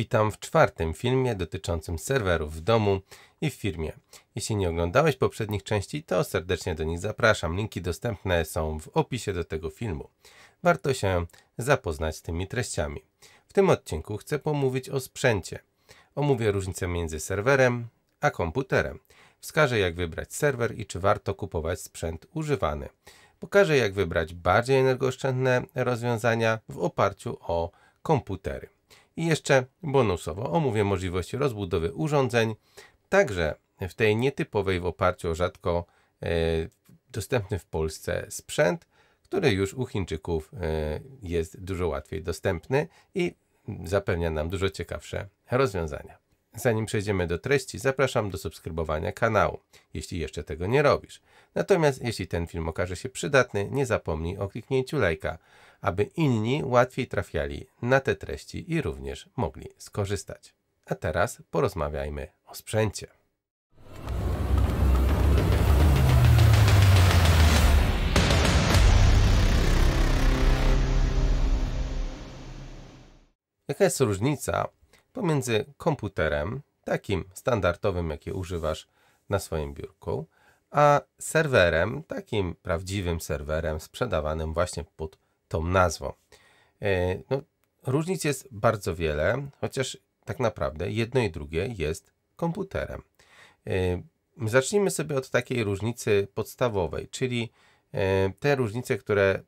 Witam w czwartym filmie dotyczącym serwerów w domu i w firmie. Jeśli nie oglądałeś poprzednich części, to serdecznie do nich zapraszam. Linki dostępne są w opisie do tego filmu. Warto się zapoznać z tymi treściami. W tym odcinku chcę pomówić o sprzęcie. Omówię różnicę między serwerem a komputerem. Wskażę jak wybrać serwer i czy warto kupować sprzęt używany. Pokażę jak wybrać bardziej energooszczędne rozwiązania w oparciu o komputery. I jeszcze bonusowo omówię możliwości rozbudowy urządzeń, także w tej nietypowej w oparciu o rzadko e, dostępny w Polsce sprzęt, który już u Chińczyków e, jest dużo łatwiej dostępny i zapewnia nam dużo ciekawsze rozwiązania. Zanim przejdziemy do treści, zapraszam do subskrybowania kanału, jeśli jeszcze tego nie robisz. Natomiast jeśli ten film okaże się przydatny, nie zapomnij o kliknięciu lajka, aby inni łatwiej trafiali na te treści i również mogli skorzystać. A teraz porozmawiajmy o sprzęcie. Jaka jest różnica pomiędzy komputerem, takim standardowym, jakie używasz na swoim biurku, a serwerem, takim prawdziwym serwerem sprzedawanym właśnie pod tą nazwą. E, no, różnic jest bardzo wiele, chociaż tak naprawdę jedno i drugie jest komputerem. E, zacznijmy sobie od takiej różnicy podstawowej, czyli e, te różnice, które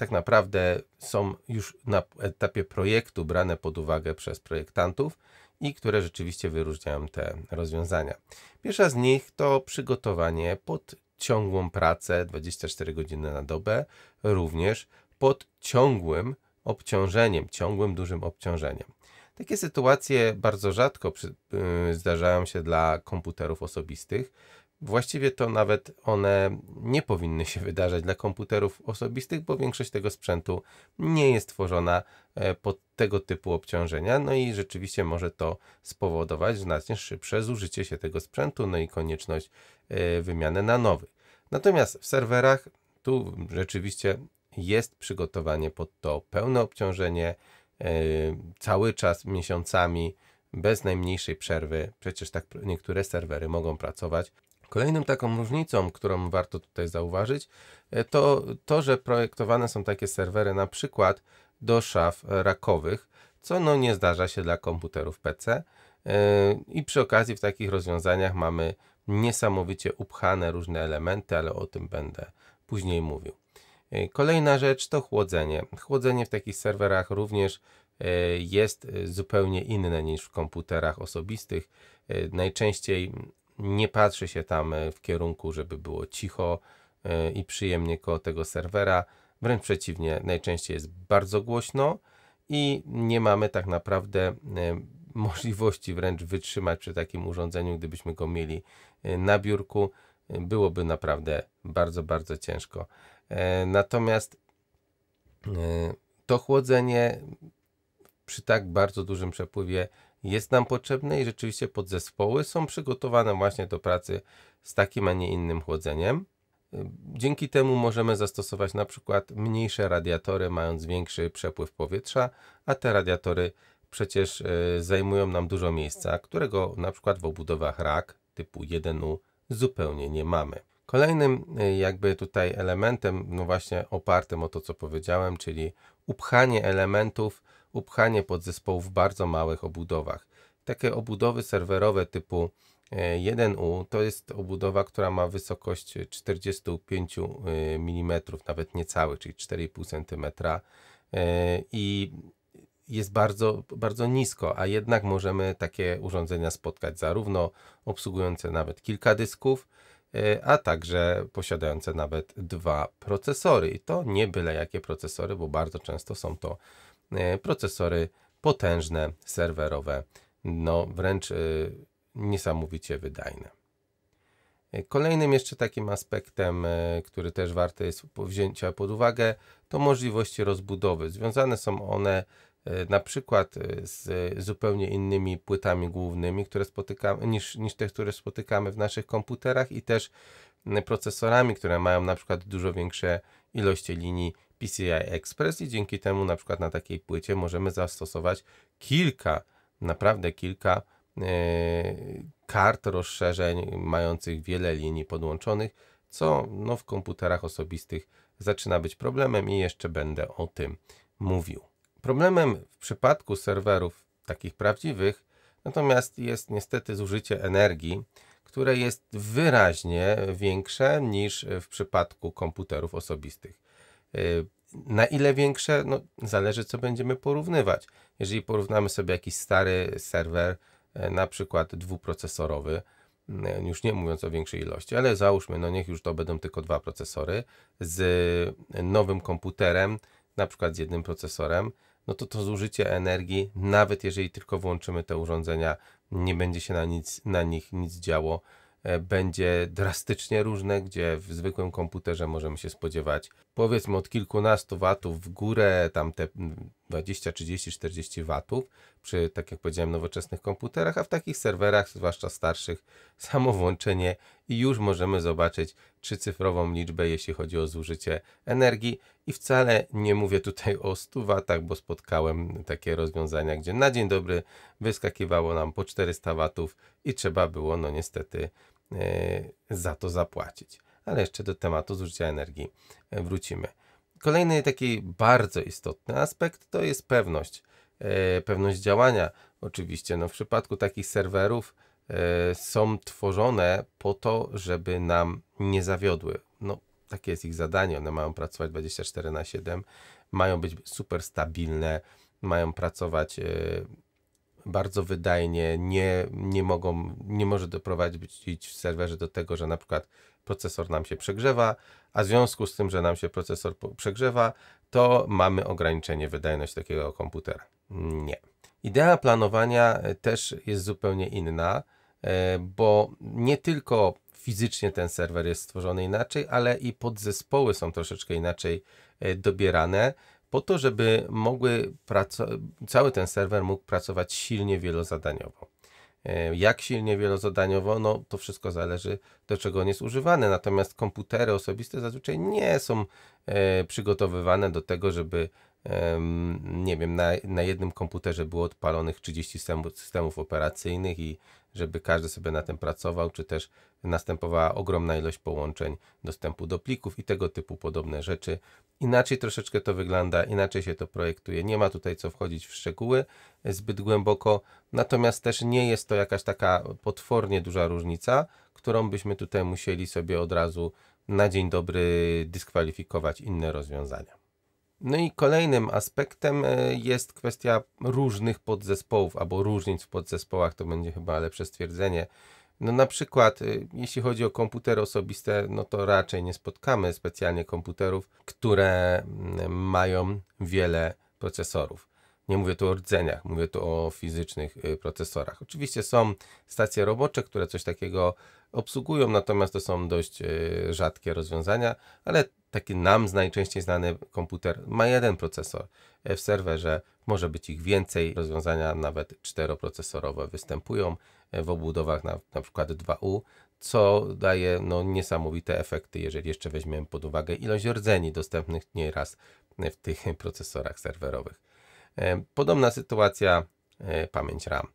tak naprawdę są już na etapie projektu brane pod uwagę przez projektantów i które rzeczywiście wyróżniają te rozwiązania. Pierwsza z nich to przygotowanie pod ciągłą pracę 24 godziny na dobę, również pod ciągłym obciążeniem, ciągłym dużym obciążeniem. Takie sytuacje bardzo rzadko przy, yy, zdarzają się dla komputerów osobistych, Właściwie to nawet one nie powinny się wydarzać dla komputerów osobistych, bo większość tego sprzętu nie jest tworzona e, pod tego typu obciążenia, no i rzeczywiście może to spowodować znacznie szybsze zużycie się tego sprzętu, no i konieczność e, wymiany na nowy. Natomiast w serwerach tu rzeczywiście jest przygotowanie pod to pełne obciążenie, e, cały czas, miesiącami, bez najmniejszej przerwy. Przecież tak niektóre serwery mogą pracować Kolejną taką różnicą, którą warto tutaj zauważyć, e, to to, że projektowane są takie serwery na przykład do szaf rakowych, co no nie zdarza się dla komputerów PC. E, I przy okazji w takich rozwiązaniach mamy niesamowicie upchane różne elementy, ale o tym będę później mówił. E, kolejna rzecz to chłodzenie. Chłodzenie w takich serwerach również jest zupełnie inne niż w komputerach osobistych. Najczęściej nie patrzy się tam e, w kierunku, żeby było cicho e, i przyjemnie koło tego serwera. Wręcz przeciwnie, najczęściej jest bardzo głośno i nie mamy tak naprawdę e, możliwości wręcz wytrzymać przy takim urządzeniu, gdybyśmy go mieli na biurku. Byłoby naprawdę bardzo, bardzo ciężko. Natomiast to chłodzenie przy tak bardzo dużym przepływie jest nam potrzebne i rzeczywiście podzespoły są przygotowane właśnie do pracy z takim, a nie innym chłodzeniem. Dzięki temu możemy zastosować na przykład mniejsze radiatory, mając większy przepływ powietrza, a te radiatory przecież e, zajmują nam dużo miejsca, którego na przykład w obudowach rak typu 1U zupełnie nie mamy. Kolejnym e, jakby tutaj elementem, no właśnie opartym o to co powiedziałem, czyli upchanie elementów upchanie podzespołów w bardzo małych obudowach. Takie obudowy serwerowe typu 1U e, to jest obudowa, która ma wysokość 45 e, mm, nawet niecały, czyli 4,5 cm e, i jest bardzo, bardzo nisko, a jednak możemy takie urządzenia spotkać zarówno obsługujące nawet kilka dysków, a także posiadające nawet dwa procesory. I to nie byle jakie procesory, bo bardzo często są to E, procesory potężne, serwerowe, no wręcz e, niesamowicie wydajne. E, kolejnym jeszcze takim aspektem, który też warto jest wzięcia pod uwagę, to możliwości rozbudowy. Związane są one na przykład z zupełnie innymi płytami głównymi, które spotykamy, niż, niż te, które spotykamy w naszych komputerach i też procesorami, które mają na przykład dużo większe ilości linii PCI Express i dzięki temu na przykład na takiej płycie możemy zastosować kilka, naprawdę kilka e, kart rozszerzeń mających wiele linii podłączonych, co no, w komputerach osobistych zaczyna być problemem i jeszcze będę o tym mówił. Problemem w przypadku serwerów takich prawdziwych natomiast jest niestety zużycie energii, które jest wyraźnie większe niż w przypadku komputerów osobistych. Y, na ile większe? No, zależy, co będziemy porównywać. Jeżeli porównamy sobie jakiś stary serwer, y, na przykład dwuprocesorowy, y, już nie mówiąc o większej ilości, ale załóżmy, no niech już to będą tylko dwa procesory, z nowym komputerem, na przykład z jednym procesorem, no to to zużycie energii, nawet jeżeli tylko włączymy te urządzenia, nie będzie się na, nic, na nich nic działo, będzie drastycznie różne, gdzie w zwykłym komputerze możemy się spodziewać powiedzmy od kilkunastu watów w górę, tam te 20, 30, 40 watów przy, tak jak powiedziałem, nowoczesnych komputerach, a w takich serwerach, zwłaszcza starszych, samo włączenie i już możemy zobaczyć trzycyfrową liczbę, jeśli chodzi o zużycie energii i wcale nie mówię tutaj o 100 watach, bo spotkałem takie rozwiązania, gdzie na dzień dobry wyskakiwało nam po 400 watów i trzeba było, no niestety, yy, za to zapłacić ale jeszcze do tematu zużycia energii e, wrócimy. Kolejny taki bardzo istotny aspekt to jest pewność. E, pewność działania. Oczywiście no w przypadku takich serwerów e, są tworzone po to, żeby nam nie zawiodły. No, takie jest ich zadanie. One mają pracować 24 na 7, mają być super stabilne, mają pracować bardzo wydajnie, nie, nie mogą, nie może doprowadzić w serwerze do tego, że na przykład procesor nam się przegrzewa, a w związku z tym, że nam się procesor przegrzewa, to mamy ograniczenie wydajności takiego komputera. Nie. Idea planowania e, też jest zupełnie inna, e, bo nie tylko fizycznie ten serwer jest stworzony inaczej, ale i podzespoły są troszeczkę inaczej e, dobierane, po to, żeby mogły cały ten serwer mógł pracować silnie wielozadaniowo. E, jak silnie wielozadaniowo, no to wszystko zależy do czego on jest używany. Natomiast komputery osobiste zazwyczaj nie są e, przygotowywane do tego, żeby nie wiem, na, na jednym komputerze było odpalonych 30 systemów, systemów operacyjnych i żeby każdy sobie na tym pracował, czy też następowała ogromna ilość połączeń dostępu do plików i tego typu podobne rzeczy. Inaczej troszeczkę to wygląda, inaczej się to projektuje. Nie ma tutaj co wchodzić w szczegóły zbyt głęboko, natomiast też nie jest to jakaś taka potwornie duża różnica, którą byśmy tutaj musieli sobie od razu na dzień dobry dyskwalifikować inne rozwiązania. No i kolejnym aspektem e, jest kwestia różnych podzespołów albo różnic w podzespołach, to będzie chyba lepsze stwierdzenie. No na przykład, e, jeśli chodzi o komputery osobiste, no to raczej nie spotkamy specjalnie komputerów, które mm, mają wiele procesorów. Nie mówię tu o rdzeniach, mówię tu o fizycznych e, procesorach. Oczywiście są stacje robocze, które coś takiego obsługują, natomiast to są dość rzadkie rozwiązania, ale taki nam najczęściej znany komputer ma jeden procesor. E, w serwerze może być ich więcej, rozwiązania nawet czteroprocesorowe występują e, w obudowach na, na przykład 2U, co daje no, niesamowite efekty, jeżeli jeszcze weźmiemy pod uwagę ilość rdzeni dostępnych nieraz w tych procesorach serwerowych. E, podobna sytuacja pamięć RAM.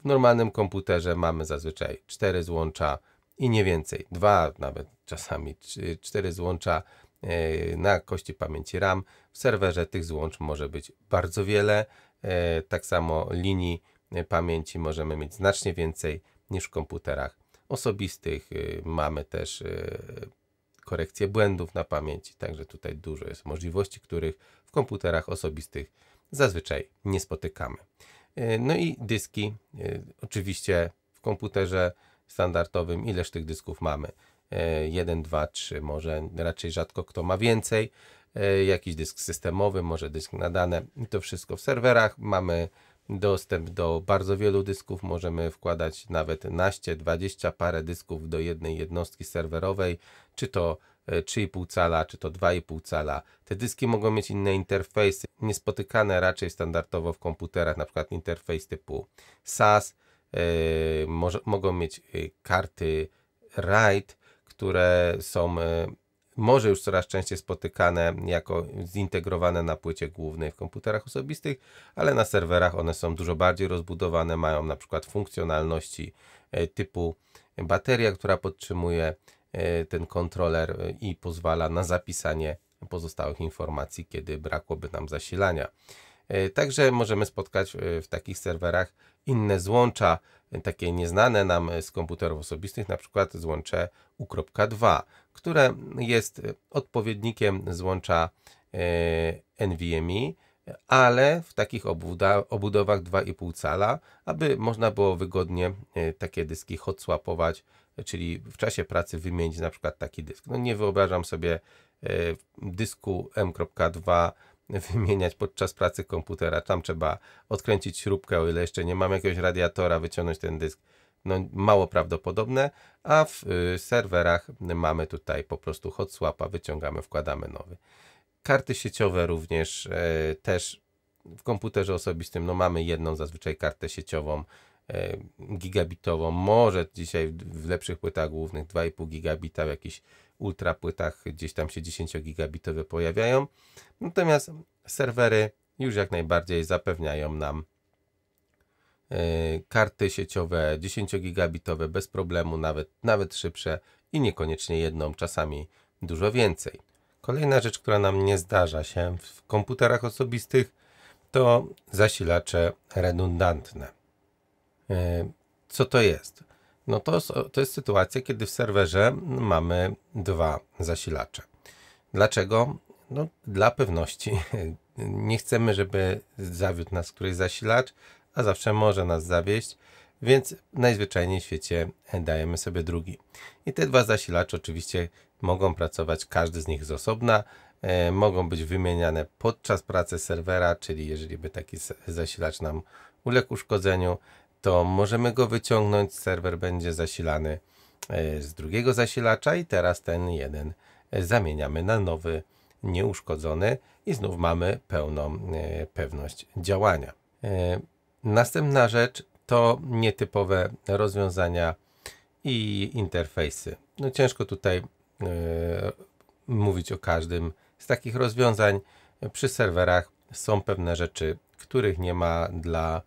W normalnym komputerze mamy zazwyczaj 4 złącza i nie więcej. Dwa, nawet czasami cztery złącza e, na kości pamięci RAM. W serwerze tych złącz może być bardzo wiele. E, tak samo linii e, pamięci możemy mieć znacznie więcej niż w komputerach osobistych. Mamy też korekcję błędów na pamięci, także tutaj dużo jest możliwości, których w komputerach osobistych zazwyczaj nie spotykamy. No i dyski, oczywiście w komputerze standardowym, ileż tych dysków mamy. 1, 2, 3, może raczej rzadko kto ma więcej. E, jakiś dysk systemowy, może dysk nadany. To wszystko w serwerach. Mamy dostęp do bardzo wielu dysków. Możemy wkładać nawet naście, 20 parę dysków do jednej jednostki serwerowej, czy to 3,5 e, cala, czy to 2,5 cala. Te dyski mogą mieć inne interfejsy, niespotykane raczej standardowo w komputerach, na przykład interfejs typu SAS, Y, może, mogą mieć y, karty RAID, które są y, może już coraz częściej spotykane jako zintegrowane na płycie głównej w komputerach osobistych, ale na serwerach one są dużo bardziej rozbudowane, mają na przykład funkcjonalności typu bateria, która podtrzymuje ten kontroler i pozwala na zapisanie pozostałych informacji, kiedy brakłoby nam zasilania. Także możemy spotkać w takich serwerach inne złącza, takie nieznane nam z komputerów osobistych, na przykład złącze U.2, które jest odpowiednikiem złącza NVMe, ale w takich obudowach 2,5 cala, aby można było wygodnie e, takie dyski hotswapować, czyli w czasie pracy wymienić na przykład taki dysk. No nie wyobrażam sobie e, dysku M.2 wymieniać podczas pracy komputera. Tam trzeba odkręcić śrubkę, o ile jeszcze nie mam jakiegoś radiatora, wyciągnąć ten dysk. No, mało prawdopodobne, a w y, serwerach mamy tutaj po prostu hot swapa, wyciągamy, wkładamy nowy. Karty sieciowe również y, też w komputerze osobistym no, mamy jedną zazwyczaj kartę sieciową y, gigabitową, może dzisiaj w, w lepszych płytach głównych 2,5 gigabita w jakichś ultra płytach gdzieś tam się 10-gigabitowe pojawiają. Natomiast serwery już jak najbardziej zapewniają nam y, karty sieciowe 10-gigabitowe bez problemu, nawet, nawet szybsze i niekoniecznie jedną, czasami dużo więcej. Kolejna rzecz, która nam nie zdarza się w komputerach osobistych, to zasilacze redundantne. Y, co to jest? no to, to jest sytuacja, kiedy w serwerze mamy dwa zasilacze. Dlaczego? No, dla pewności. Nie chcemy, żeby zawiódł nas któryś zasilacz, a zawsze może nas zawieść, więc najzwyczajniej w świecie dajemy sobie drugi. I te dwa zasilacze oczywiście mogą pracować każdy z nich z osobna, e, mogą być wymieniane podczas pracy serwera, czyli jeżeli by taki zasilacz nam uległ uszkodzeniu, to możemy go wyciągnąć, serwer będzie zasilany e, z drugiego zasilacza i teraz ten jeden e, zamieniamy na nowy, nieuszkodzony i znów mamy pełną e, pewność działania. Następna rzecz to nietypowe rozwiązania i interfejsy. No ciężko tutaj mówić o każdym z takich rozwiązań. Przy serwerach są pewne rzeczy, których nie ma dla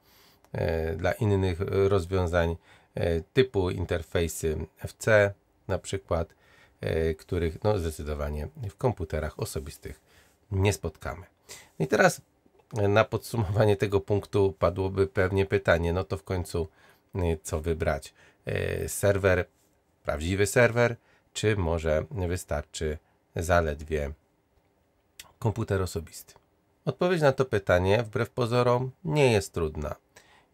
E, dla innych rozwiązań e, typu interfejsy FC na przykład, e, których no, zdecydowanie w komputerach osobistych nie spotkamy. No I teraz na podsumowanie tego punktu padłoby pewnie pytanie, no to w końcu co wybrać? Serwer, prawdziwy serwer, czy może wystarczy zaledwie komputer osobisty? Odpowiedź na to pytanie, wbrew pozorom, nie jest trudna.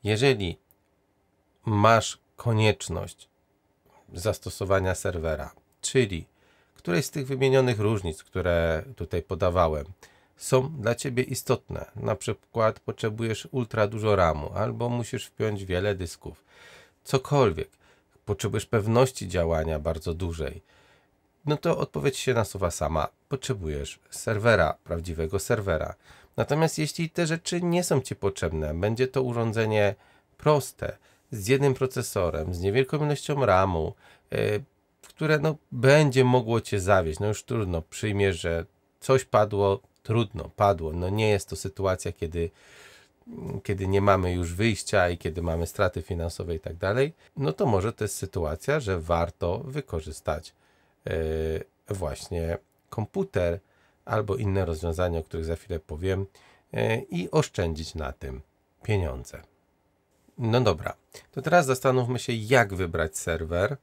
Jeżeli masz konieczność zastosowania serwera, czyli któreś z tych wymienionych różnic, które tutaj podawałem, są dla Ciebie istotne. Na przykład potrzebujesz ultra dużo RAMu albo musisz wpiąć wiele dysków. Cokolwiek. Potrzebujesz pewności działania bardzo dużej. No to odpowiedź się nasuwa sama. Potrzebujesz serwera, prawdziwego serwera. Natomiast jeśli te rzeczy nie są Ci potrzebne, będzie to urządzenie proste, z jednym procesorem, z niewielką ilością RAMu, yy, które no, będzie mogło Cię zawieść. No już trudno, przyjmie, że coś padło, trudno, padło. No nie jest to sytuacja, kiedy, kiedy nie mamy już wyjścia i kiedy mamy straty finansowe i tak dalej. No to może to jest sytuacja, że warto wykorzystać yy, właśnie komputer, albo inne rozwiązania, o których za chwilę powiem, e, i oszczędzić na tym pieniądze. No dobra, to teraz zastanówmy się, jak wybrać serwer.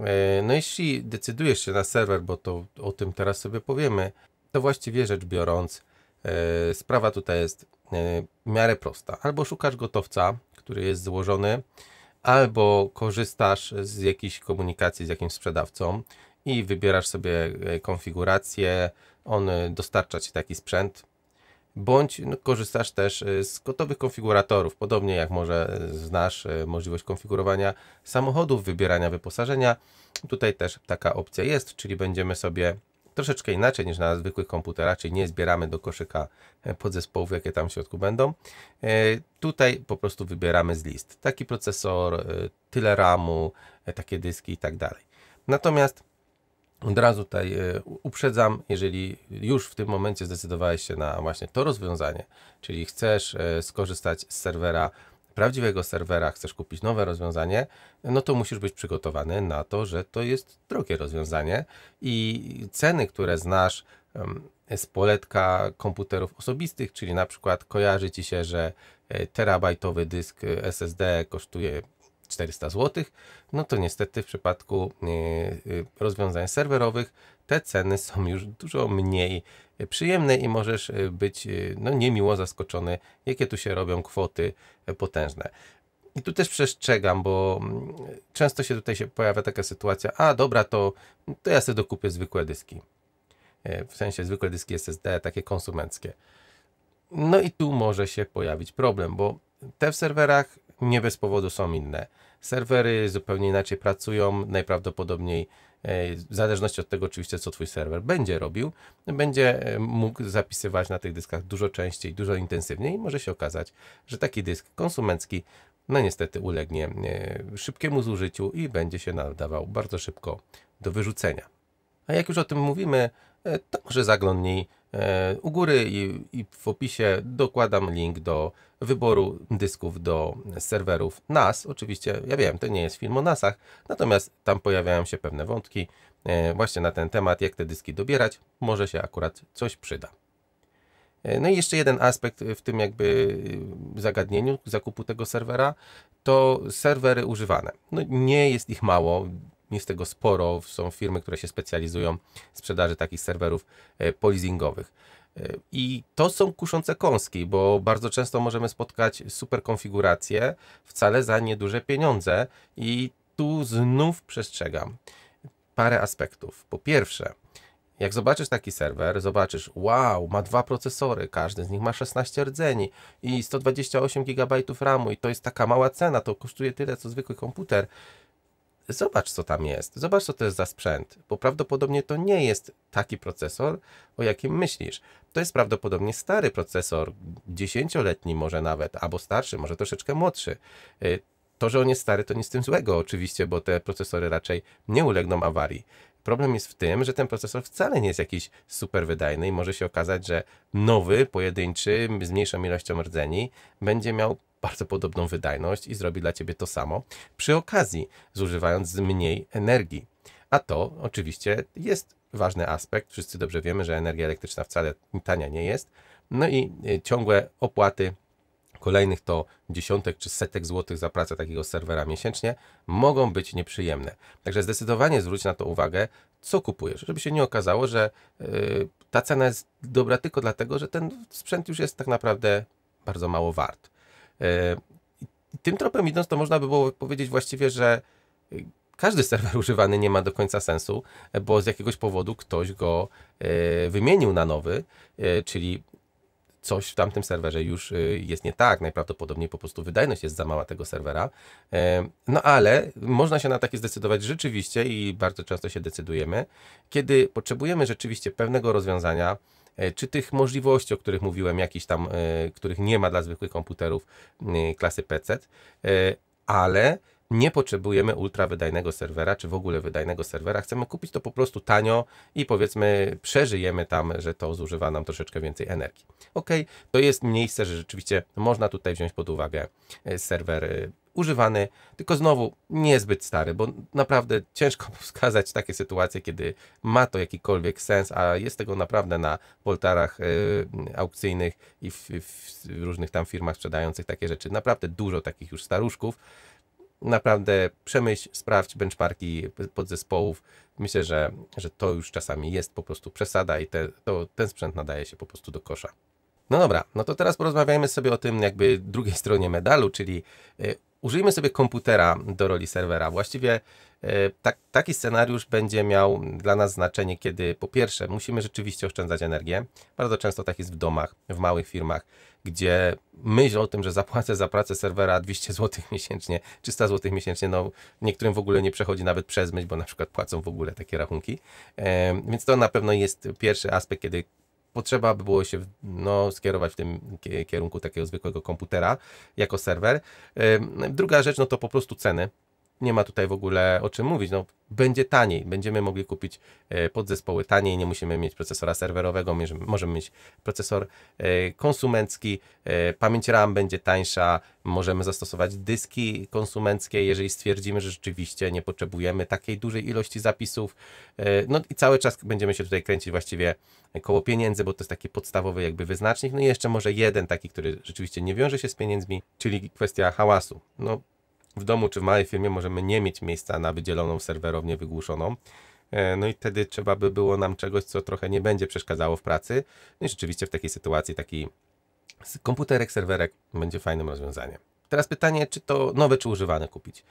E, no jeśli decydujesz się na serwer, bo to o tym teraz sobie powiemy, to właściwie rzecz biorąc, e, sprawa tutaj jest w miarę prosta. Albo szukasz gotowca, który jest złożony, albo korzystasz z jakiejś komunikacji z jakimś sprzedawcą i wybierasz sobie e, konfigurację, on e, dostarcza Ci taki sprzęt, bądź no, korzystasz też e, z gotowych konfiguratorów, podobnie jak może znasz możliwość konfigurowania samochodów, wybierania wyposażenia. Tutaj też taka opcja jest, czyli będziemy sobie troszeczkę inaczej niż na zwykłych komputerach, czyli nie zbieramy do koszyka podzespołów, jakie tam w środku będą. Tutaj po prostu wybieramy z list. Taki procesor, tyle RAMu, takie dyski i tak dalej. Natomiast od razu tutaj e, uprzedzam, jeżeli już w tym momencie zdecydowałeś się na właśnie to rozwiązanie, czyli chcesz e, skorzystać z serwera, prawdziwego serwera, chcesz kupić nowe rozwiązanie, no to musisz być przygotowany na to, że to jest drogie rozwiązanie i ceny, które znasz z poletka komputerów osobistych, czyli na przykład kojarzy ci się, że e, terabajtowy dysk SSD kosztuje 400 zł, no to niestety w przypadku e, e, rozwiązań serwerowych te ceny są już dużo mniej przyjemne i możesz e, być no, niemiło zaskoczony, jakie tu się robią kwoty potężne. I tu też przestrzegam, bo mm, często się tutaj się pojawia taka sytuacja, a dobra, to, to ja sobie dokupię zwykłe dyski. W sensie zwykłe dyski SSD, takie konsumenckie. No i tu może się pojawić problem, bo te w serwerach nie bez powodu są inne. Serwery zupełnie inaczej pracują, najprawdopodobniej e, w zależności od tego oczywiście, co twój serwer będzie robił, będzie e, mógł zapisywać na tych dyskach dużo częściej, dużo intensywniej i może się okazać, że taki dysk konsumencki no niestety ulegnie e, szybkiemu zużyciu i będzie się nadawał bardzo szybko do wyrzucenia. A jak już o tym mówimy, to może zaglądnij E, u góry i, i, w opisie dokładam link do wyboru dysków do serwerów NAS. Oczywiście, ja wiem, to nie jest film o NASach, natomiast tam pojawiają się pewne wątki e, właśnie na ten temat, jak te dyski dobierać. Może się akurat coś przyda. E, no i jeszcze jeden aspekt w tym jakby zagadnieniu zakupu tego serwera to serwery używane. No nie jest ich mało, jest tego sporo. Są firmy, które się specjalizują w sprzedaży takich serwerów e, polizingowych. E, I to są kuszące kąski, bo bardzo często możemy spotkać super konfiguracje wcale za nieduże pieniądze. I tu znów przestrzegam parę aspektów. Po pierwsze, jak zobaczysz taki serwer, zobaczysz, wow, ma dwa procesory, każdy z nich ma 16 rdzeni i 128 GB RAMu i to jest taka mała cena, to kosztuje tyle co zwykły komputer zobacz co tam jest, zobacz co to jest za sprzęt, bo prawdopodobnie to nie jest taki procesor, o jakim myślisz. To jest prawdopodobnie stary procesor, dziesięcioletni może nawet, albo starszy, może troszeczkę młodszy. Y, to, że on jest stary, to nic z tym złego oczywiście, bo te procesory raczej nie ulegną awarii. Problem jest w tym, że ten procesor wcale nie jest jakiś super wydajny i może się okazać, że nowy, pojedynczy, z mniejszą ilością rdzeni, będzie miał bardzo podobną wydajność i zrobi dla ciebie to samo, przy okazji zużywając mniej energii. A to oczywiście jest ważny aspekt. Wszyscy dobrze wiemy, że energia elektryczna wcale tania nie jest. No i y, ciągłe opłaty kolejnych to dziesiątek czy setek złotych za pracę takiego serwera miesięcznie mogą być nieprzyjemne. Także zdecydowanie zwróć na to uwagę, co kupujesz, żeby się nie okazało, że y, ta cena jest dobra tylko dlatego, że ten sprzęt już jest tak naprawdę bardzo mało wart. E, tym tropem idąc, to można by było powiedzieć właściwie, że każdy serwer używany nie ma do końca sensu, bo z jakiegoś powodu ktoś go e, wymienił na nowy, e, czyli coś w tamtym serwerze już jest nie tak. Najprawdopodobniej po prostu wydajność jest za mała tego serwera. No ale można się na takie zdecydować rzeczywiście i bardzo często się decydujemy, kiedy potrzebujemy rzeczywiście pewnego rozwiązania, E, czy tych możliwości, o których mówiłem, jakichś tam, e, których nie ma dla zwykłych komputerów e, klasy PC, ale nie potrzebujemy ultra wydajnego serwera, czy w ogóle wydajnego serwera. Chcemy kupić to po prostu tanio i powiedzmy przeżyjemy tam, że to zużywa nam troszeczkę więcej energii. Ok, to jest miejsce, że rzeczywiście można tutaj wziąć pod uwagę serwer używany, tylko znowu niezbyt stary, bo naprawdę ciężko wskazać takie sytuacje, kiedy ma to jakikolwiek sens, a jest tego naprawdę na poltarach e, aukcyjnych i w, w różnych tam firmach sprzedających takie rzeczy. Naprawdę dużo takich już staruszków naprawdę przemyśl, sprawdź benchmarki podzespołów. Myślę, że, że to już czasami jest po prostu przesada i te, to, ten sprzęt nadaje się po prostu do kosza. No dobra, no to teraz porozmawiajmy sobie o tym jakby drugiej stronie medalu, czyli e, użyjmy sobie komputera do roli serwera. Właściwie e, tak, taki scenariusz będzie miał dla nas znaczenie, kiedy po pierwsze musimy rzeczywiście oszczędzać energię. Bardzo często tak jest w domach, w małych firmach, gdzie myśl o tym, że zapłacę za pracę serwera 200 zł miesięcznie, 300 zł miesięcznie, no niektórym w ogóle nie przechodzi nawet przez myśl, bo na przykład płacą w ogóle takie rachunki. E, więc to na pewno jest pierwszy aspekt, kiedy potrzeba by było się no, skierować w tym kierunku takiego zwykłego komputera jako serwer. Druga rzecz, no to po prostu ceny nie ma tutaj w ogóle o czym mówić. No, będzie taniej, będziemy mogli kupić e, podzespoły taniej, nie musimy mieć procesora serwerowego, możemy mieć procesor e, konsumencki, e, pamięć RAM będzie tańsza, możemy zastosować dyski konsumenckie, jeżeli stwierdzimy, że rzeczywiście nie potrzebujemy takiej dużej ilości zapisów. No i cały czas będziemy się tutaj kręcić właściwie koło pieniędzy, bo to jest taki podstawowy jakby wyznacznik. No i jeszcze może jeden taki, który rzeczywiście nie wiąże się z pieniędzmi, czyli kwestia hałasu. No w domu czy w małej firmie możemy nie mieć miejsca na wydzieloną serwerownię wygłuszoną. E, no i wtedy trzeba by było nam czegoś, co trochę nie będzie przeszkadzało w pracy. No i rzeczywiście w takiej sytuacji taki komputerek, serwerek będzie fajnym rozwiązaniem. Teraz pytanie, czy to nowe, czy używane kupić?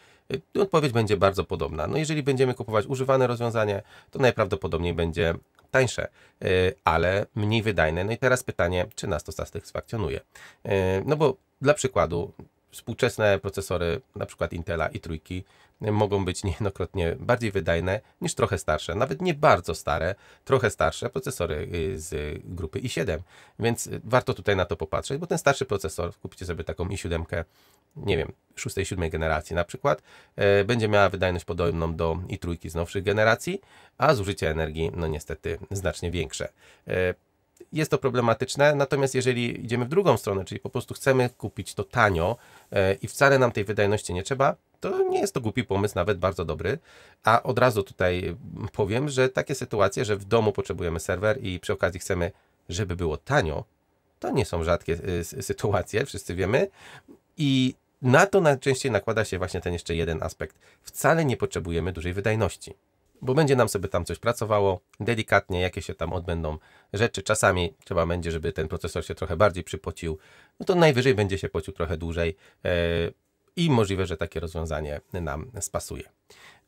E, odpowiedź będzie bardzo podobna. No jeżeli będziemy kupować używane rozwiązanie, to najprawdopodobniej będzie tańsze, e, ale mniej wydajne. No i teraz pytanie, czy nas to satysfakcjonuje? No bo dla przykładu, współczesne procesory, na przykład Intela i trójki, mogą być niejednokrotnie bardziej wydajne niż trochę starsze, nawet nie bardzo stare, trochę starsze procesory y, z grupy i7. Więc warto tutaj na to popatrzeć, bo ten starszy procesor, kupicie sobie taką i7, nie wiem, 6-7 generacji na przykład, y, będzie miała wydajność podobną do i trójki z nowszych generacji, a zużycie energii, no niestety, znacznie większe. Y, jest to problematyczne, natomiast jeżeli idziemy w drugą stronę, czyli po prostu chcemy kupić to tanio e, i wcale nam tej wydajności nie trzeba, to nie jest to głupi pomysł, nawet bardzo dobry. A od razu tutaj mm, powiem, że takie sytuacje, że w domu potrzebujemy serwer i przy okazji chcemy, żeby było tanio, to nie są rzadkie e, sytuacje, wszyscy wiemy. I na to najczęściej nakłada się właśnie ten jeszcze jeden aspekt. Wcale nie potrzebujemy dużej wydajności bo będzie nam sobie tam coś pracowało, delikatnie jakie się tam odbędą rzeczy. Czasami trzeba będzie, żeby ten procesor się trochę bardziej przypocił, no to najwyżej będzie się pocił trochę dłużej e, i możliwe, że takie rozwiązanie nam spasuje.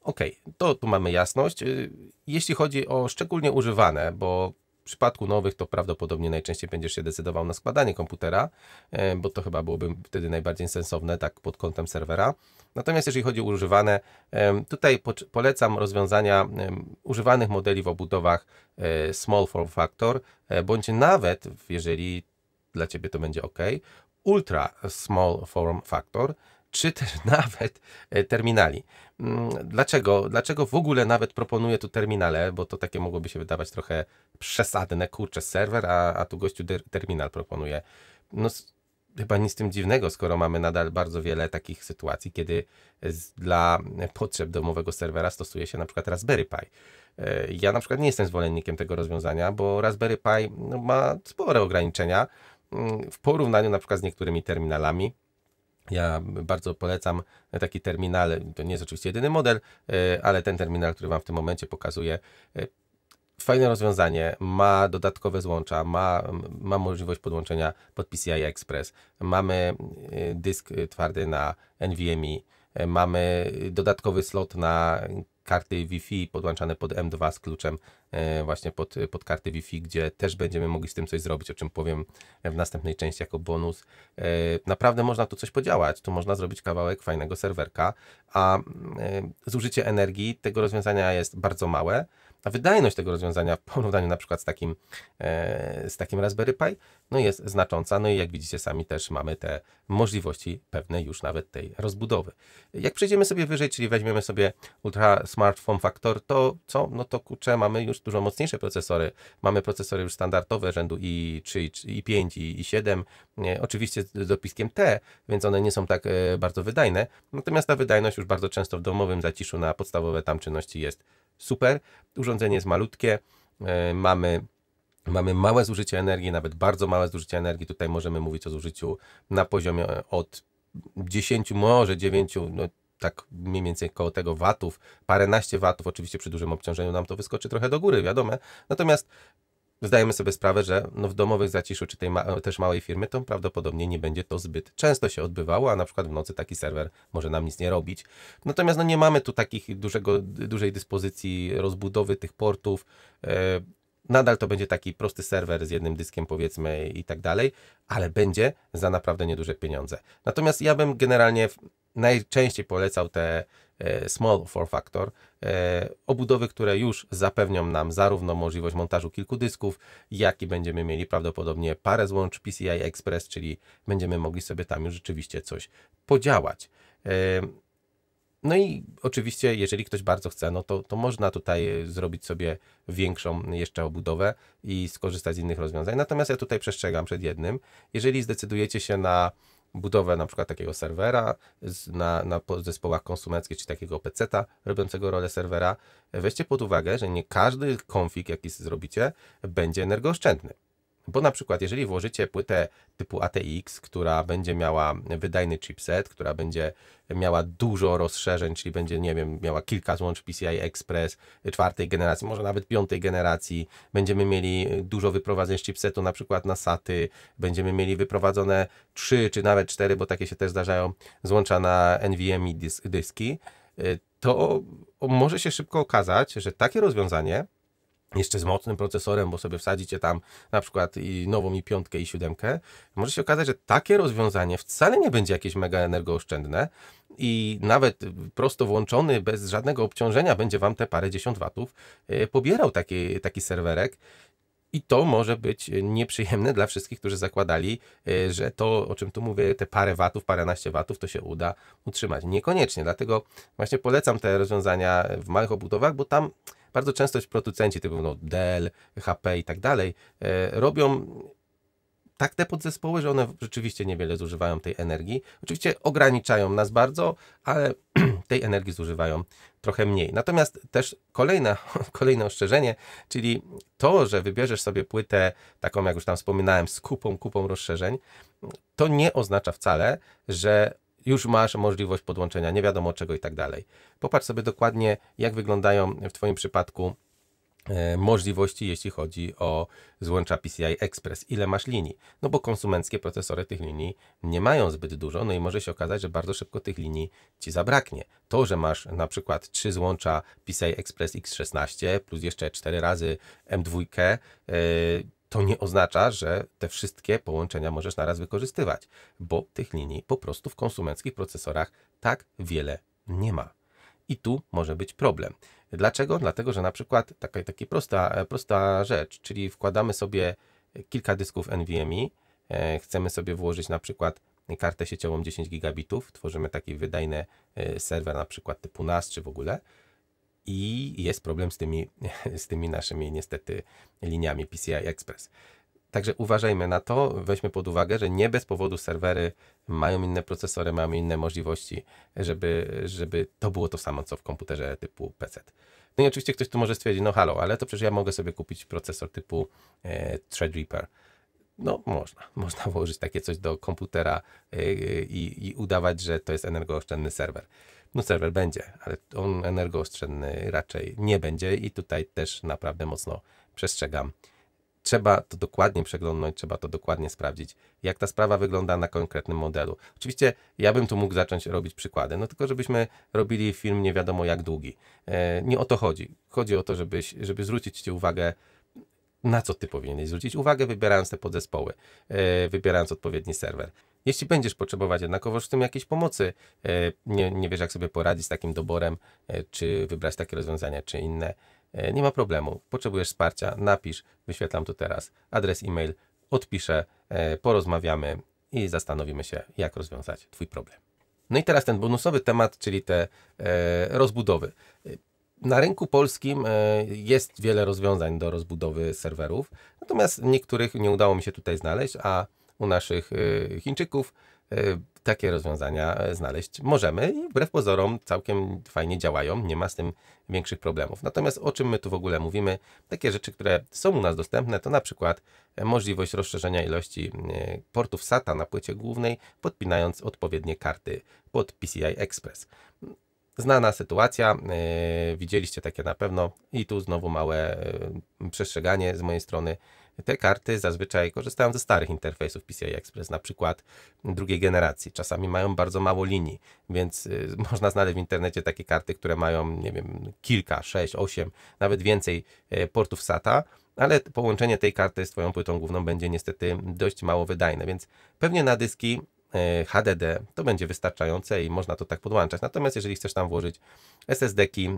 Ok, to tu mamy jasność. E, jeśli chodzi o szczególnie używane, bo przypadku nowych to prawdopodobnie najczęściej będziesz się decydował na składanie komputera, e, bo to chyba byłoby wtedy najbardziej sensowne, tak pod kątem serwera. Natomiast jeżeli chodzi o używane, e, tutaj polecam rozwiązania e, używanych modeli w obudowach Small Form Factor, bądź nawet, jeżeli dla Ciebie to będzie ok, Ultra Small Form Factor, czy też nawet e, terminali. Mm, dlaczego? Dlaczego w ogóle nawet proponuję tu terminale, bo to takie mogłoby się wydawać trochę przesadne, kurczę, serwer, a, a tu gościu terminal proponuje. No, chyba nic tym dziwnego, skoro mamy nadal bardzo wiele takich sytuacji, kiedy dla potrzeb domowego serwera stosuje się na przykład Raspberry Pi. E, ja na przykład nie jestem zwolennikiem tego rozwiązania, bo Raspberry Pi no, ma spore ograniczenia mm, w porównaniu na przykład z niektórymi terminalami, ja bardzo polecam taki terminal, to nie jest oczywiście jedyny model, e, ale ten terminal, który Wam w tym momencie pokazuję, e, fajne rozwiązanie, ma dodatkowe złącza, ma, ma możliwość podłączenia pod PCI Express, mamy e, dysk twardy na NVMe, E, mamy dodatkowy slot na karty Wi-Fi podłączane pod M2 z kluczem e, właśnie pod, pod karty Wi-Fi, gdzie też będziemy mogli z tym coś zrobić, o czym powiem w następnej części jako bonus. E, naprawdę można tu coś podziałać, tu można zrobić kawałek fajnego serwerka, a zużycie energii tego rozwiązania jest bardzo małe, ta wydajność tego rozwiązania w porównaniu na przykład z takim, e, z takim Raspberry Pi no jest znacząca. No i jak widzicie sami też mamy te możliwości pewne już nawet tej rozbudowy. Jak przejdziemy sobie wyżej, czyli weźmiemy sobie Ultra Smartphone Factor, to co? No to kurczę, mamy już dużo mocniejsze procesory. Mamy procesory już standardowe rzędu i3, i5, i7, oczywiście z dopiskiem T, więc one nie są tak e, bardzo wydajne. Natomiast ta wydajność już bardzo często w domowym zaciszu na podstawowe tam czynności jest super. Urządzenie jest malutkie, e, mamy Mamy małe zużycie energii, nawet bardzo małe zużycie energii. Tutaj możemy mówić o zużyciu na poziomie od 10, może 9, no tak mniej więcej koło tego watów, paręnaście watów, oczywiście przy dużym obciążeniu nam to wyskoczy trochę do góry, wiadome. Natomiast zdajemy sobie sprawę, że no w domowych zaciszu czy tej ma też małej firmy to prawdopodobnie nie będzie to zbyt często się odbywało, a na przykład w nocy taki serwer może nam nic nie robić. Natomiast no nie mamy tu takich dużego, dużej dyspozycji rozbudowy tych portów. E, nadal to będzie taki prosty serwer z jednym dyskiem, powiedzmy, i tak dalej, ale będzie za naprawdę nieduże pieniądze. Natomiast ja bym generalnie najczęściej polecał te E, small four factor, e, obudowy, które już zapewnią nam zarówno możliwość montażu kilku dysków, jak i będziemy mieli prawdopodobnie parę złącz PCI Express, czyli będziemy mogli sobie tam już rzeczywiście coś podziałać. E, no i oczywiście, jeżeli ktoś bardzo chce, no to, to można tutaj zrobić sobie większą jeszcze obudowę i skorzystać z innych rozwiązań. Natomiast ja tutaj przestrzegam przed jednym. Jeżeli zdecydujecie się na budowę na przykład takiego serwera na, na zespołach konsumenckich, czy takiego peceta robiącego rolę serwera, weźcie pod uwagę, że nie każdy konfig, jaki zrobicie, będzie energooszczędny. Bo na przykład, jeżeli włożycie płytę typu ATX, która będzie miała wydajny chipset, która będzie miała dużo rozszerzeń, czyli będzie, nie wiem, miała kilka złącz PCI Express czwartej generacji, może nawet piątej generacji, będziemy mieli dużo wyprowadzeń z chipsetu, na przykład na SATY, będziemy mieli wyprowadzone trzy czy nawet cztery, bo takie się też zdarzają, złącza na NVMe dyski, y, to może się szybko okazać, że takie rozwiązanie jeszcze z mocnym procesorem, bo sobie wsadzicie tam na przykład i nową i piątkę i siódemkę, może się okazać, że takie rozwiązanie wcale nie będzie jakieś mega energooszczędne i nawet prosto włączony, bez żadnego obciążenia będzie Wam te parę dziesiąt watów e, pobierał taki, taki serwerek. I to może być nieprzyjemne dla wszystkich, którzy zakładali, e, że to, o czym tu mówię, te parę watów, paręnaście watów, to się uda utrzymać. Niekoniecznie, dlatego właśnie polecam te rozwiązania w małych obudowach, bo tam bardzo często producenci typu no, Dell, HP i tak dalej e, robią tak te podzespoły, że one rzeczywiście niewiele zużywają tej energii. Oczywiście ograniczają nas bardzo, ale tej energii zużywają trochę mniej. Natomiast też kolejne, kolejne ostrzeżenie, czyli to, że wybierzesz sobie płytę taką, jak już tam wspominałem, z kupą, kupą rozszerzeń, to nie oznacza wcale, że już masz możliwość podłączenia nie wiadomo czego i tak dalej. Popatrz sobie dokładnie, jak wyglądają w Twoim przypadku e, możliwości, jeśli chodzi o złącza PCI Express. Ile masz linii? No bo konsumenckie procesory tych linii nie mają zbyt dużo, no i może się okazać, że bardzo szybko tych linii Ci zabraknie. To, że masz na przykład trzy złącza PCI Express X16 plus jeszcze cztery razy M2, to nie oznacza, że te wszystkie połączenia możesz naraz wykorzystywać, bo tych linii po prostu w konsumenckich procesorach tak wiele nie ma. I tu może być problem. Dlaczego? Dlatego, że na przykład taka, taka prosta, prosta rzecz, czyli wkładamy sobie kilka dysków NVMe, chcemy sobie włożyć na przykład kartę sieciową 10 gigabitów, tworzymy taki wydajny e, serwer na przykład typu NAS czy w ogóle, i jest problem z tymi, z tymi naszymi niestety liniami PCI Express. Także uważajmy na to, weźmy pod uwagę, że nie bez powodu serwery mają inne procesory, mają inne możliwości, żeby, żeby to było to samo, co w komputerze typu PC. No i oczywiście ktoś tu może stwierdzić, no halo, ale to przecież ja mogę sobie kupić procesor typu e, Threadripper. No można, można włożyć takie coś do komputera e, e, i udawać, że to jest energooszczędny serwer no serwer będzie, ale on energooszczędny raczej nie będzie i tutaj też naprawdę mocno przestrzegam. Trzeba to dokładnie przeglądnąć, trzeba to dokładnie sprawdzić, jak ta sprawa wygląda na konkretnym modelu. Oczywiście ja bym tu mógł zacząć robić przykłady, no tylko żebyśmy robili film nie wiadomo jak długi. E, nie o to chodzi. Chodzi o to, żebyś, żeby zwrócić Ci uwagę, na co Ty powinieneś zwrócić uwagę, wybierając te podzespoły, e, wybierając odpowiedni serwer. Jeśli będziesz potrzebować jednakowoż w tym jakiejś pomocy, e, nie, nie wiesz jak sobie poradzić z takim doborem, e, czy wybrać takie rozwiązania, czy inne, e, nie ma problemu. Potrzebujesz wsparcia, napisz, wyświetlam to teraz, adres e-mail, odpiszę, porozmawiamy i zastanowimy się, jak rozwiązać Twój problem. No i teraz ten bonusowy temat, czyli te rozbudowy. Na rynku polskim jest wiele rozwiązań do rozbudowy serwerów, natomiast niektórych nie udało mi się tutaj znaleźć, a u naszych e, Chińczyków e, takie rozwiązania e, znaleźć możemy i wbrew pozorom całkiem fajnie działają, nie ma z tym większych problemów. Natomiast o czym my tu w ogóle mówimy? Takie rzeczy, które są u nas dostępne, to na przykład możliwość rozszerzenia ilości portów SATA na płycie głównej, podpinając odpowiednie karty pod PCI Express. Znana sytuacja, widzieliście takie na pewno i tu znowu małe przestrzeganie z mojej strony te karty zazwyczaj korzystają ze starych interfejsów PCI Express, na przykład drugiej generacji. Czasami mają bardzo mało linii, więc y, można znaleźć w internecie takie karty, które mają, nie wiem, kilka, sześć, osiem, nawet więcej e, portów SATA ale połączenie tej karty z Twoją płytą główną będzie niestety dość mało wydajne, więc pewnie na dyski e, HDD to będzie wystarczające i można to tak podłączać. Natomiast jeżeli chcesz tam włożyć SSD-ki e,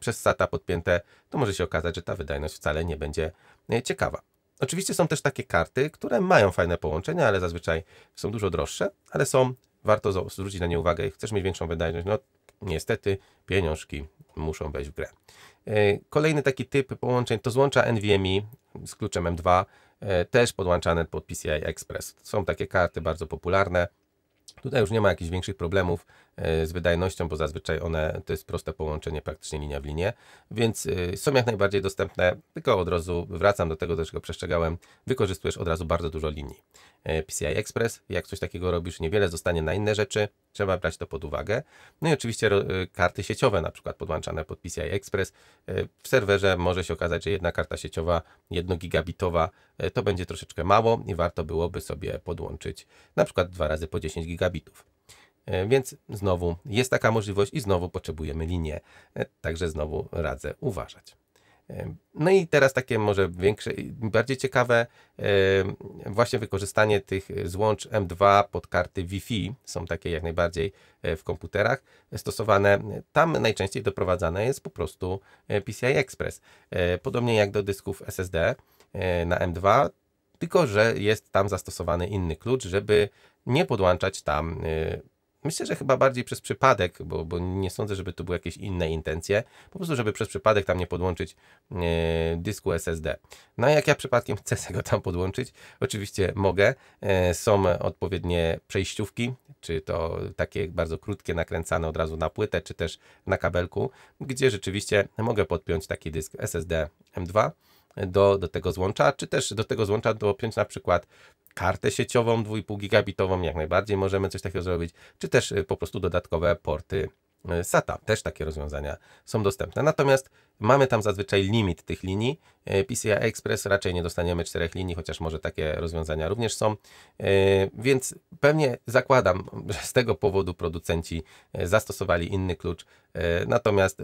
przez SATA podpięte, to może się okazać, że ta wydajność wcale nie będzie ciekawa. Oczywiście są też takie karty, które mają fajne połączenia, ale zazwyczaj są dużo droższe, ale są, warto zwrócić na nie uwagę, jeśli chcesz mieć większą wydajność, no niestety pieniążki muszą wejść w grę. E, kolejny taki typ połączeń to złącza NVMe z kluczem M2, e, też podłączane pod PCI Express. Są takie karty bardzo popularne. Tutaj już nie ma jakichś większych problemów. E, z wydajnością, bo zazwyczaj one to jest proste połączenie, praktycznie linia w linię, więc e, są jak najbardziej dostępne, tylko od razu wracam do tego, do czego przestrzegałem, wykorzystujesz od razu bardzo dużo linii. E, PCI Express, jak coś takiego robisz, niewiele zostanie na inne rzeczy, trzeba brać to pod uwagę. No i oczywiście karty sieciowe, na przykład podłączane pod PCI Express. W serwerze może się okazać, że jedna karta sieciowa, 1 gigabitowa, to będzie troszeczkę mało i warto byłoby sobie podłączyć na przykład dwa razy po 10 gigabitów. E, więc znowu jest taka możliwość i znowu potrzebujemy linię. E, także znowu radzę uważać. E, no i teraz takie może większe, bardziej ciekawe właśnie wykorzystanie tych złącz M2 pod karty Wi-Fi, są takie jak najbardziej w komputerach stosowane. Tam najczęściej doprowadzane jest po prostu PCI Express. Podobnie jak do dysków SSD na M2, tylko że jest tam zastosowany inny klucz, żeby nie podłączać tam Myślę, że chyba bardziej przez przypadek, bo, bo nie sądzę, żeby to były jakieś inne intencje, po prostu, żeby przez przypadek tam nie podłączyć e, dysku SSD. No jak ja przypadkiem chcę tego go tam podłączyć, oczywiście mogę. E, są odpowiednie przejściówki, czy to takie bardzo krótkie, nakręcane od razu na płytę, czy też na kabelku, gdzie rzeczywiście mogę podpiąć taki dysk SSD M2 do, do tego złącza, czy też do tego złącza dopiąć na przykład kartę sieciową 2,5 gigabitową, jak najbardziej możemy coś takiego zrobić, czy też y, po prostu dodatkowe porty y, SATA. Też takie rozwiązania są dostępne. Natomiast mamy tam zazwyczaj limit tych linii. Y, PCI Express raczej nie dostaniemy czterech linii, chociaż może takie rozwiązania również są. Więc pewnie zakładam, że z tego powodu producenci zastosowali inny klucz. Natomiast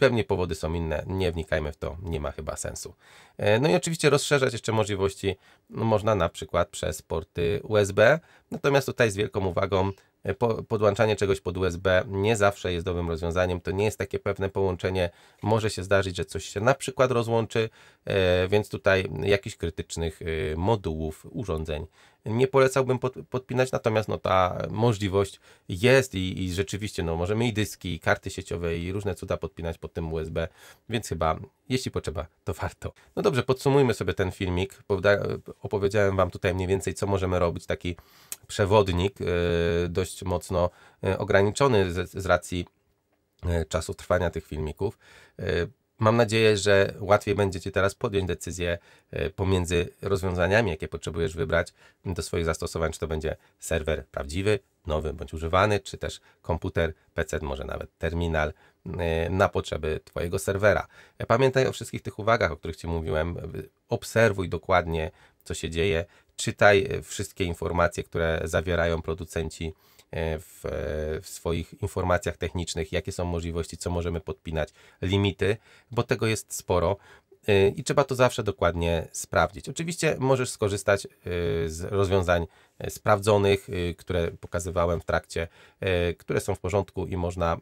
Pewnie powody są inne, nie wnikajmy w to, nie ma chyba sensu. E, no i oczywiście rozszerzać jeszcze możliwości no można na przykład przez porty USB, natomiast tutaj z wielką uwagą e, podłączanie czegoś pod USB nie zawsze jest dobrym rozwiązaniem, to nie jest takie pewne połączenie, może się zdarzyć, że coś się na przykład rozłączy, e, więc tutaj jakichś krytycznych modułów, urządzeń nie polecałbym pod, podpinać, natomiast no, ta możliwość jest i, i rzeczywiście no, możemy i dyski, i karty sieciowe, i różne cuda podpinać pod tym USB, więc chyba jeśli potrzeba, to warto. No dobrze, podsumujmy sobie ten filmik. Opowiedziałem Wam tutaj mniej więcej, co możemy robić. Taki przewodnik y, dość mocno y, ograniczony z, z racji y, czasu trwania tych filmików. Mam nadzieję, że łatwiej będzie Ci teraz podjąć decyzję e, pomiędzy rozwiązaniami, jakie potrzebujesz wybrać do swoich zastosowań, czy to będzie serwer prawdziwy, nowy bądź używany, czy też komputer, PC, może nawet terminal e, na potrzeby Twojego serwera. E, pamiętaj o wszystkich tych uwagach, o których Ci mówiłem. Obserwuj dokładnie, co się dzieje. Czytaj wszystkie informacje, które zawierają producenci E, w, e, w, swoich informacjach technicznych, jakie są możliwości, co możemy podpinać, limity, bo tego jest sporo. E, I trzeba to zawsze dokładnie sprawdzić. Oczywiście możesz skorzystać z rozwiązań sprawdzonych, które pokazywałem w trakcie, które są w porządku i można,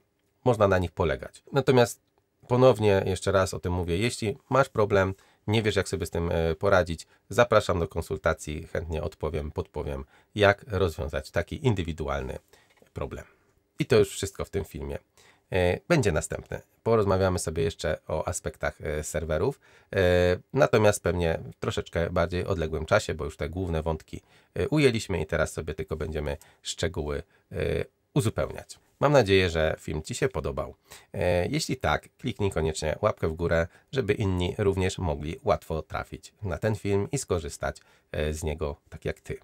można na nich polegać. Natomiast ponownie jeszcze raz o tym mówię, jeśli masz problem nie wiesz, jak sobie z tym e, poradzić, zapraszam do konsultacji, chętnie odpowiem, podpowiem, jak rozwiązać taki indywidualny problem. I to już wszystko w tym filmie. E, będzie następny. Porozmawiamy sobie jeszcze o aspektach e, serwerów, natomiast pewnie w troszeczkę bardziej odległym czasie, bo już te główne wątki ujęliśmy i teraz sobie tylko będziemy szczegóły uzupełniać. Mam nadzieję, że film Ci się podobał. E, jeśli tak, kliknij koniecznie łapkę w górę, żeby inni również mogli łatwo trafić na ten film i skorzystać e, z niego tak jak Ty.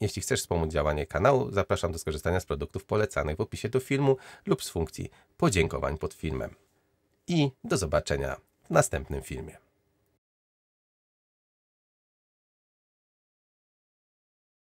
Jeśli chcesz wspomóc działanie kanału, zapraszam do skorzystania z produktów polecanych w opisie do filmu lub z funkcji podziękowań pod filmem. I do zobaczenia w następnym filmie.